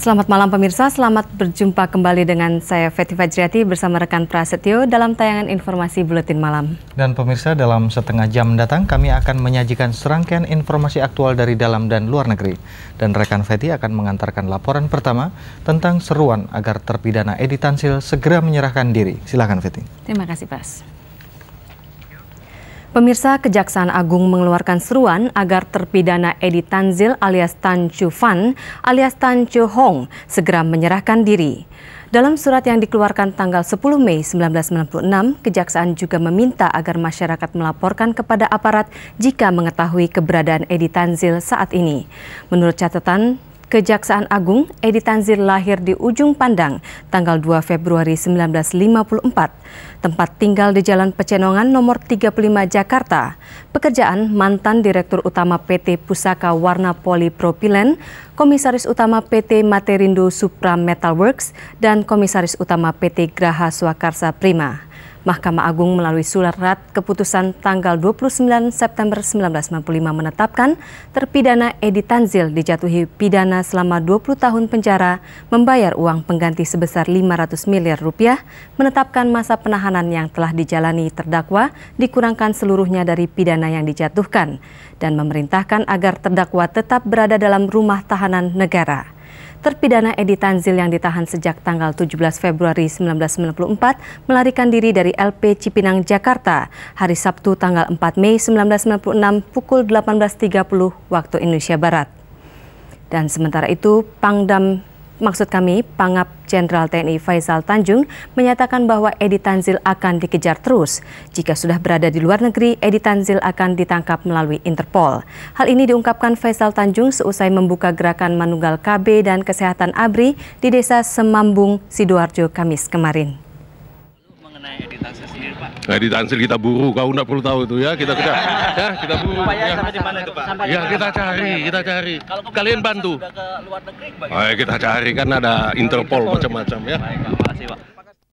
Selamat malam pemirsa, selamat berjumpa kembali dengan saya Feti Fajriati bersama rekan Prasetyo dalam tayangan informasi Buletin Malam. Dan pemirsa dalam setengah jam mendatang kami akan menyajikan serangkaian informasi aktual dari dalam dan luar negeri. Dan rekan Feti akan mengantarkan laporan pertama tentang seruan agar terpidana Edi Tansil segera menyerahkan diri. Silakan Feti. Terima kasih Pras. Pemirsa Kejaksaan Agung mengeluarkan seruan agar terpidana Edi Tanzil alias Tan Chu Fan alias Tan Chu Hong segera menyerahkan diri. Dalam surat yang dikeluarkan tanggal 10 Mei 1996, Kejaksaan juga meminta agar masyarakat melaporkan kepada aparat jika mengetahui keberadaan Edi Tanzil saat ini. Menurut catatan Kejaksaan Agung, Edi Tanzir lahir di Ujung Pandang, tanggal 2 Februari 1954. Tempat tinggal di Jalan Pecenongan nomor 35 Jakarta. Pekerjaan mantan Direktur Utama PT Pusaka Warna Polipropilen, Komisaris Utama PT Materindo Supra Metalworks, dan Komisaris Utama PT Graha Swakarsa Prima. Mahkamah Agung melalui surat keputusan tanggal 29 September 1995 menetapkan terpidana Edi Tanzil dijatuhi pidana selama 20 tahun penjara, membayar uang pengganti sebesar 500 miliar rupiah, menetapkan masa penahanan yang telah dijalani terdakwa dikurangkan seluruhnya dari pidana yang dijatuhkan, dan memerintahkan agar terdakwa tetap berada dalam rumah tahanan negara terpidana Edi Tanzil yang ditahan sejak tanggal 17 Februari 1994 melarikan diri dari LP Cipinang, Jakarta hari Sabtu tanggal 4 Mei 1996 pukul 18.30 waktu Indonesia Barat. Dan sementara itu, Pangdam maksud kami Pangap Jenderal TNI Faisal Tanjung menyatakan bahwa Edi Tanzil akan dikejar terus. Jika sudah berada di luar negeri, Edi Tanzil akan ditangkap melalui Interpol. Hal ini diungkapkan Faisal Tanjung seusai membuka gerakan Manunggal KB dan Kesehatan ABRI di Desa Semambung, Sidoarjo Kamis kemarin mengenai Edi Tansil sendiri Pak? Edi Tansil kita buru, kau nggak perlu tahu itu ya kita kita ya kita buru. Supaya ya. sampai di mana itu Pak? Sampai ya kita cari, kita cari. Kalau kalian bantu. ke luar negeri bagaimana? Oh, ya, kita cari kan ada Interpol macam-macam ya. Baik Pak, makasih Pak.